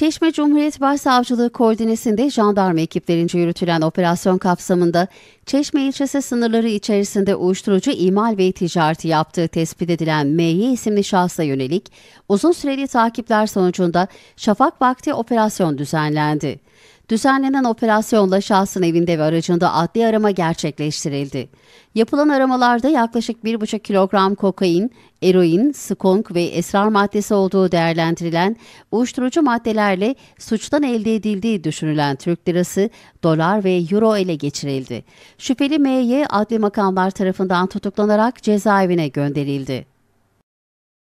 Çeşme Cumhuriyet Başsavcılığı koordinesinde jandarma ekiplerince yürütülen operasyon kapsamında Çeşme ilçesi sınırları içerisinde uyuşturucu imal ve ticareti yaptığı tespit edilen MY isimli şahsa yönelik uzun süreli takipler sonucunda şafak vakti operasyon düzenlendi. Düzenlenen operasyonla şahsın evinde ve aracında adli arama gerçekleştirildi. Yapılan aramalarda yaklaşık 1,5 kilogram kokain, eroin, skunk ve esrar maddesi olduğu değerlendirilen uyuşturucu maddelerle suçtan elde edildiği düşünülen Türk lirası, dolar ve euro ele geçirildi. Şüpheli M.Y. adli makamlar tarafından tutuklanarak cezaevine gönderildi.